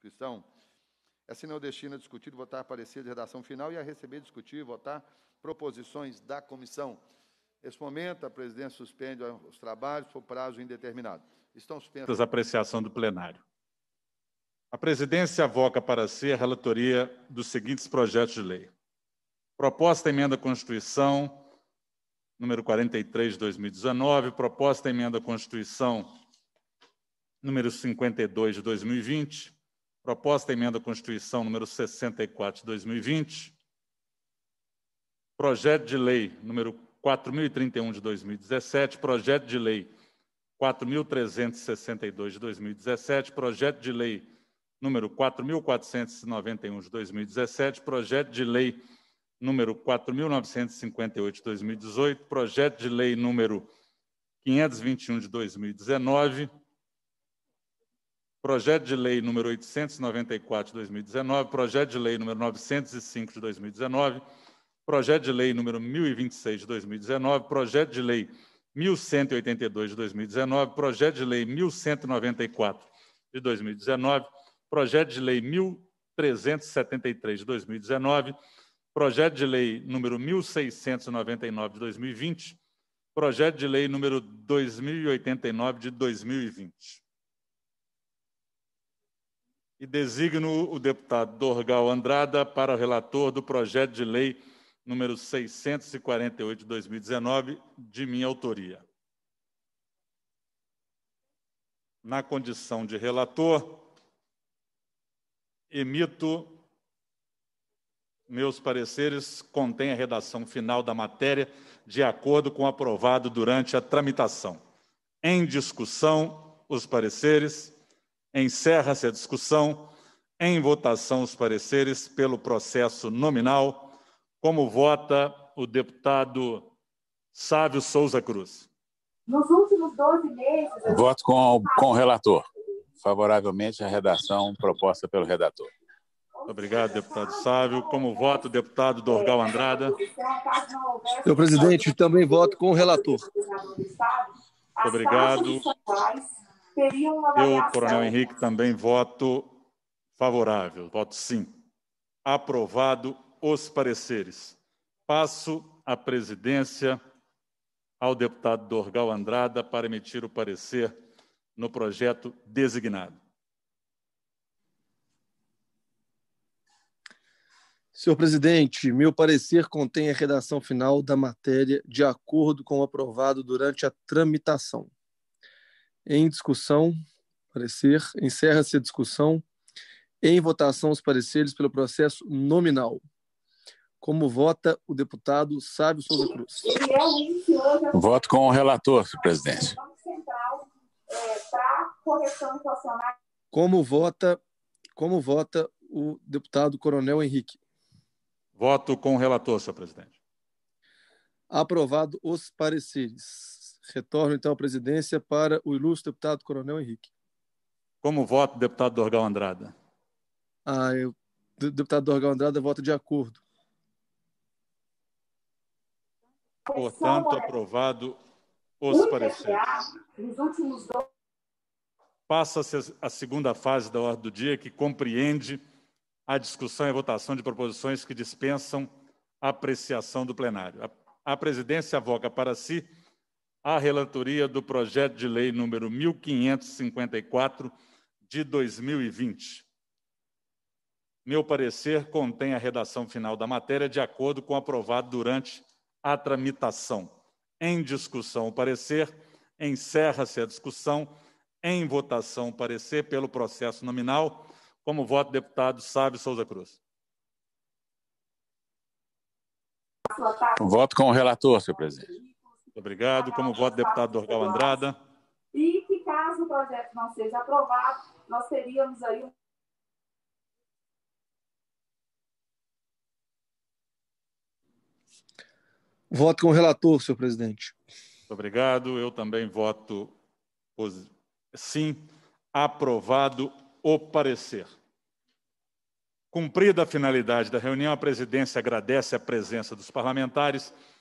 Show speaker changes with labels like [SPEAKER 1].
[SPEAKER 1] cristão. É assim meu destino a discutir, votar parecer de redação final e a receber, discutir, votar proposições da comissão. Nesse momento, a presidência suspende os trabalhos por prazo indeterminado. Estão suspensas.
[SPEAKER 2] Apreciação do plenário. A presidência avoca para si a relatoria dos seguintes projetos de lei. Proposta emenda à Constituição número 43 de 2019, proposta emenda à Constituição número 52 de 2020, Proposta emenda à Constituição número 64 de 2020. Projeto de lei número 4031 de 2017, projeto de lei 4362 de 2017, projeto de lei número 4491 de 2017, projeto de lei número 4958 de 2018, projeto de lei número 521 de 2019, projeto de lei número 894 de 2019, projeto de lei número 905 de 2019, projeto de lei número 1026 de 2019, projeto de lei 1182 de 2019, projeto de lei 1194 de 2019, projeto de lei 1373 de 2019, projeto de lei número 1699 de 2020, projeto de lei número 2089 de 2020 e designo o deputado Dorgal Andrada para relator do projeto de lei número 648 de 2019, de minha autoria. Na condição de relator, emito meus pareceres, contém a redação final da matéria, de acordo com o aprovado durante a tramitação. Em discussão, os pareceres. Encerra-se a discussão. Em votação, os pareceres pelo processo nominal. Como vota o deputado Sávio Souza Cruz?
[SPEAKER 1] Nos últimos 12 meses. Eu... Voto
[SPEAKER 2] com, com o relator. Favoravelmente à redação proposta pelo redator. obrigado, deputado Sávio. Como voto, deputado Dorgal Andrada.
[SPEAKER 1] Senhor presidente, também
[SPEAKER 2] voto com o relator.
[SPEAKER 1] obrigado teriam uma avaliação. Eu, Coronel Henrique,
[SPEAKER 2] também voto favorável, voto sim. Aprovado os pareceres. Passo a presidência ao deputado Dorgal Andrada para emitir o parecer no projeto designado.
[SPEAKER 1] Senhor presidente, meu parecer contém a redação final da matéria de acordo com o aprovado durante a tramitação. Em discussão, parecer. Encerra-se a discussão. Em votação, os pareceres pelo processo nominal. Como vota o deputado Sábio Souza Cruz?
[SPEAKER 2] Voto com o relator, presidente.
[SPEAKER 1] Como vota, como vota o deputado Coronel Henrique? Voto com o relator, senhor presidente. Aprovado os pareceres. Retorno, então, à presidência para o ilustre deputado Coronel Henrique.
[SPEAKER 2] Como voto, deputado Dorgal Andrada?
[SPEAKER 1] Ah, eu, deputado Dorgal Andrada vota de acordo.
[SPEAKER 2] Portanto, aprovado os pareceres. Passa-se a segunda fase da ordem do dia, que compreende a discussão e a votação de proposições que dispensam apreciação do plenário. A presidência avoca para si a relatoria do projeto de lei número 1554 de 2020. Meu parecer contém a redação final da matéria de acordo com o aprovado durante a tramitação. Em discussão o parecer, encerra-se a discussão. Em votação o parecer pelo processo nominal. Como voto, deputado Sábio Souza Cruz. Voto com o relator, senhor presidente obrigado. Tá Como voto, deputado Dorgal Andrada.
[SPEAKER 1] E que caso o projeto não seja aprovado, nós teríamos aí um Voto com o relator, senhor presidente.
[SPEAKER 2] Muito obrigado. Eu também voto sim. Aprovado o parecer. Cumprida a finalidade da reunião, a presidência agradece a presença dos parlamentares